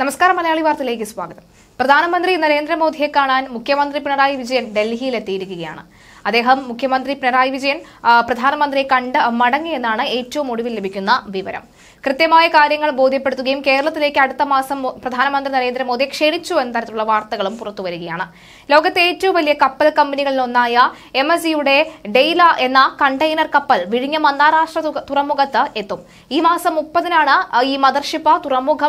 നമസ്കാരം മലയാളി വാർത്തയിലേക്ക് സ്വാഗതം പ്രധാനമന്ത്രി നരേന്ദ്രമോദിയെ കാണാൻ മുഖ്യമന്ത്രി പിണറായി വിജയൻ ഡൽഹിയിലെത്തിയിരിക്കുകയാണ് അദ്ദേഹം മുഖ്യമന്ത്രി പിണറായി വിജയൻ പ്രധാനമന്ത്രിയെ കണ്ട് മടങ്ങിയെന്നാണ് ഏറ്റവും ഒടുവിൽ ലഭിക്കുന്ന വിവരം കൃത്യമായ കാര്യങ്ങൾ ബോധ്യപ്പെടുത്തുകയും കേരളത്തിലേക്ക് അടുത്ത മാസം പ്രധാനമന്ത്രി നരേന്ദ്രമോദി ക്ഷണിച്ചു എന്ന തരത്തിലുള്ള വാർത്തകളും പുറത്തുവരികയാണ് ലോകത്തെ ഏറ്റവും വലിയ കപ്പൽ കമ്പനികളിൽ ഒന്നായ എം എസ് സിയുടെ ഡെയ്ല എന്ന കണ്ടെയ്നർ കപ്പൽ വിഴിഞ്ഞം അന്താരാഷ്ട്ര തുറമുഖത്ത് എത്തും ഈ മാസം മുപ്പതിനാണ് ഈ മദർഷിപ്പ തുറമുഖ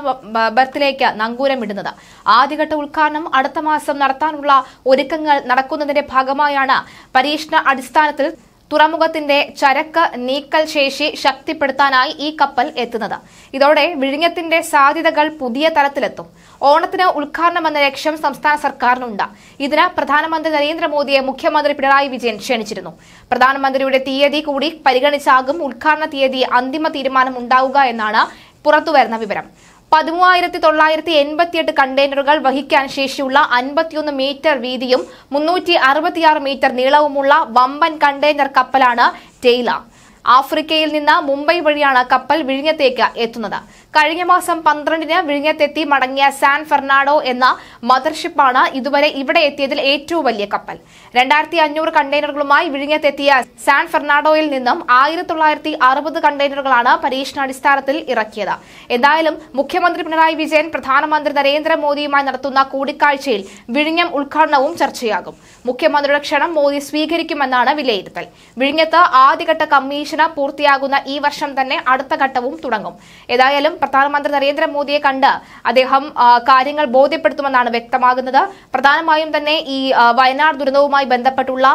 ബർത്തിലേക്ക് നങ്കൂരമിടുന്നത് ആദ്യഘട്ട ഉദ്ഘാടനം അടുത്ത മാസം നടത്താനുള്ള ഒരുക്കങ്ങൾ നടക്കുന്നതിന്റെ ഭാഗമായാണ് പരി പരീക്ഷണ അടിസ്ഥാനത്തിൽ തുറമുഖത്തിന്റെ ചരക്ക് നീക്കൽ ശേഷി ശക്തിപ്പെടുത്താനായി ഈ കപ്പൽ എത്തുന്നത് ഇതോടെ വിഴിഞ്ഞത്തിന്റെ സാധ്യതകൾ പുതിയ തലത്തിലെത്തും ഓണത്തിന് ഉദ്ഘാടനമെന്ന ലക്ഷ്യം സംസ്ഥാന സർക്കാരിനുണ്ട് ഇതിന് പ്രധാനമന്ത്രി നരേന്ദ്രമോദിയെ മുഖ്യമന്ത്രി പിണറായി വിജയൻ ക്ഷണിച്ചിരുന്നു പ്രധാനമന്ത്രിയുടെ തീയതി കൂടി പരിഗണിച്ചാകും ഉദ്ഘാടന തീയതി അന്തിമ തീരുമാനം ഉണ്ടാവുക എന്നാണ് പുറത്തുവരുന്ന വിവരം പതിമൂവായിരത്തി തൊള്ളായിരത്തി എൺപത്തിയെട്ട് കണ്ടെയ്നറുകൾ വഹിക്കാൻ ശേഷിയുള്ള അൻപത്തിയൊന്ന് മീറ്റർ വീതിയും മുന്നൂറ്റി അറുപത്തിയാറ് മീറ്റർ നീളവുമുള്ള വമ്പൻ കണ്ടെയ്നർ കപ്പലാണ് ടെയ്ല ആഫ്രിക്കയിൽ നിന്ന് മുംബൈ വഴിയാണ് കപ്പൽ വിഴിഞ്ഞത്തേക്ക് എത്തുന്നത് കഴിഞ്ഞ മാസം പന്ത്രണ്ടിന് വിഴിഞ്ഞത്തെത്തി മടങ്ങിയ സാൻ ഫെർണാഡോ എന്ന മദർഷിപ്പാണ് ഇതുവരെ ഇവിടെ എത്തിയതിൽ ഏറ്റവും വലിയ കപ്പൽ രണ്ടായിരത്തി അഞ്ഞൂറ് കണ്ടെയ്നറുകളുമായി വിഴിഞ്ഞത്തെത്തിയ സാൻ ഫെർണാഡോയിൽ നിന്നും ആയിരത്തി തൊള്ളായിരത്തി അറുപത് കണ്ടെയ്നറുകളാണ് പരീക്ഷണാടിസ്ഥാനത്തിൽ ഇറക്കിയത് എന്തായാലും മുഖ്യമന്ത്രി പിണറായി വിജയൻ പ്രധാനമന്ത്രി നരേന്ദ്രമോദിയുമായി നടത്തുന്ന കൂടിക്കാഴ്ചയിൽ വിഴിഞ്ഞം ഉദ്ഘാടനവും ചർച്ചയാകും മുഖ്യമന്ത്രിയുടെ ക്ഷണം മോദി സ്വീകരിക്കുമെന്നാണ് വിലയിരുത്തൽ വിഴിഞ്ഞത്ത് ആദ്യഘട്ട കമ്മീഷന് പൂർത്തിയാകുന്ന ഈ വർഷം തന്നെ അടുത്ത ഘട്ടവും തുടങ്ങും ഏതായാലും പ്രധാനമന്ത്രി നരേന്ദ്രമോദിയെ കണ്ട് അദ്ദേഹം കാര്യങ്ങൾ ബോധ്യപ്പെടുത്തുമെന്നാണ് വ്യക്തമാകുന്നത് പ്രധാനമായും തന്നെ ഈ വയനാട് ദുരന്തവുമായി ബന്ധപ്പെട്ടുള്ള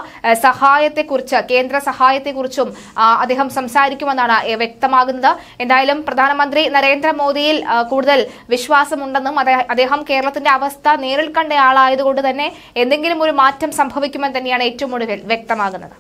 സഹായത്തെക്കുറിച്ച് കേന്ദ്ര സഹായത്തെക്കുറിച്ചും അദ്ദേഹം സംസാരിക്കുമെന്നാണ് വ്യക്തമാകുന്നത് എന്തായാലും പ്രധാനമന്ത്രി നരേന്ദ്രമോദിയിൽ കൂടുതൽ വിശ്വാസമുണ്ടെന്നും അദ്ദേഹം കേരളത്തിന്റെ അവസ്ഥ നേരിൽ കണ്ടയാളായതുകൊണ്ട് തന്നെ എന്തെങ്കിലും ഒരു മാറ്റം സംഭവിക്കുമെന്ന് തന്നെയാണ് ഏറ്റവും കൂടുതൽ വ്യക്തമാകുന്നത്